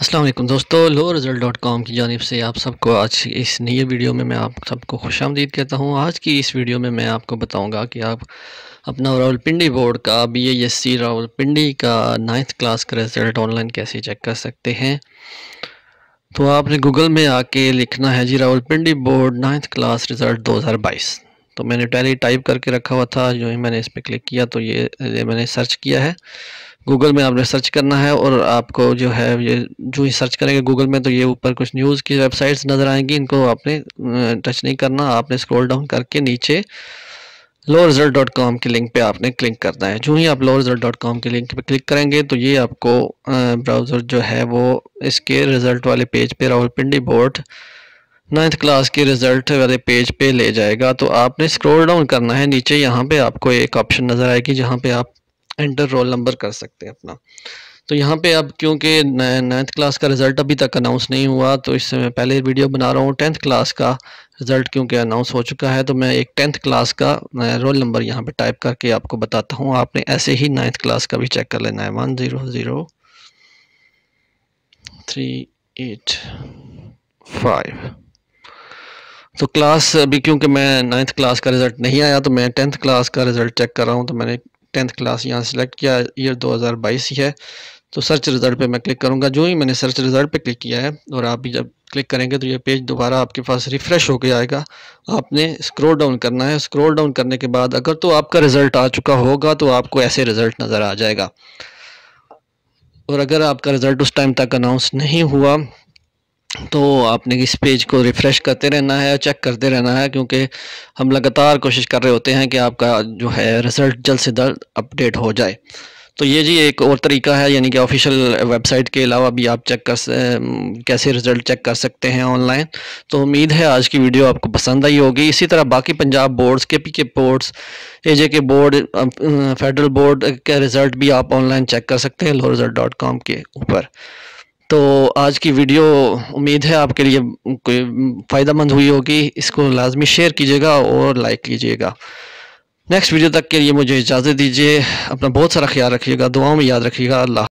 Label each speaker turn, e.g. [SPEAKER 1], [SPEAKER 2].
[SPEAKER 1] असलम दोस्तों लो result dot com की जानब से आप सबको आज इस नई वीडियो में मैं आप सबको खुश आमदीद कहता हूँ आज की इस वीडियो में मैं आपको बताऊँगा कि आप अपना रावलपिंडी बोर्ड का बी एस सी रावलपिंडी का नाइन्थ क्लास का रिज़ल्ट ऑनलाइन कैसे चेक कर सकते हैं तो आपने गूगल में आके लिखना है जी Rawalpindi board ninth class result दो हज़ार बाईस तो मैंने टैली टाइप करके रखा हुआ था जो ही मैंने इस पर क्लिक किया तो ये मैंने सर्च किया है गूगल में आपने सर्च करना है और आपको जो है ये जो ही सर्च करेंगे गूगल में तो ये ऊपर कुछ न्यूज़ की वेबसाइट्स नज़र आएंगी इनको आपने टच नहीं करना आपने स्क्रॉल डाउन करके नीचे लो रिजल्ट डॉट कॉम के लिंक पे आपने क्लिक करना है जो ही आप लो रिजल्ट डॉट कॉम के लिंक पे क्लिक करेंगे तो ये आपको ब्राउज़र जो है वो इसके रिज़ल्ट वाले पेज पे पिंडी बोर्ड नाइन्थ क्लास के रिज़ल्ट वाले पेज पे ले जाएगा तो आपने स्क्रॉल डाउन करना है नीचे यहाँ पे आपको एक ऑप्शन नज़र आएगी जहाँ पे आप एंटर रोल नंबर कर सकते हैं अपना तो यहाँ पे अब क्योंकि नाइन्थ क्लास का रिज़ल्ट अभी तक अनाउंस नहीं हुआ तो इससे मैं पहले वीडियो बना रहा हूँ टेंथ क्लास का रिज़ल्ट क्योंकि अनाउंस हो चुका है तो मैं एक टेंथ क्लास का रोल नंबर यहाँ पे टाइप करके आपको बताता हूँ आपने ऐसे ही नाइन्थ क्लास का भी चेक कर लेना है वन ज़ीरो ज़ीरो तो क्लास अभी क्योंकि मैं नाइन्थ क्लास का रिज़ल्ट नहीं आया तो मैं टेंथ क्लास का रिज़ल्ट चेक कर रहा हूँ तो मैंने टेंथ क्लास यहाँ सेलेक्ट किया ईयर 2022 ही है तो सर्च रिज़ल्ट पे मैं क्लिक करूँगा जो ही मैंने सर्च रिज़ल्ट पे क्लिक किया है और आप भी जब क्लिक करेंगे तो ये पेज दोबारा आपके पास रिफ़्रेश होकर आएगा आपने स्क्रॉल डाउन करना है स्क्रॉल डाउन करने के बाद अगर तो आपका रिज़ल्ट आ चुका होगा तो आपको ऐसे रिज़ल्ट नज़र आ जाएगा और अगर आपका रिज़ल्ट उस टाइम तक अनाउंस नहीं हुआ तो आपने इस पेज को रिफ़्रेश करते रहना है चेक करते रहना है क्योंकि हम लगातार कोशिश कर रहे होते हैं कि आपका जो है रिज़ल्ट जल्द से जल्द अपडेट हो जाए तो ये जी एक और तरीका है यानी कि ऑफिशियल वेबसाइट के अलावा भी आप चेक कर कैसे रिज़ल्ट चेक कर सकते हैं ऑनलाइन तो उम्मीद है आज की वीडियो आपको पसंद आई होगी इसी तरह बाकी Punjab boards K P K boards A J K board federal board के रिज़ल्ट भी आप ऑनलाइन चेक कर सकते हैं लो रिज़ल्ट डॉट कॉम के ऊपर तो आज की वीडियो उम्मीद है आपके लिए कोई फ़ायदा मंद हुई होगी इसको लाजमी शेयर कीजिएगा और लाइक कीजिएगा नेक्स्ट वीडियो तक के लिए मुझे इजाज़त दीजिए अपना बहुत सारा ख्याल रखिएगा दुआओं में याद रखिएगा अल्लाह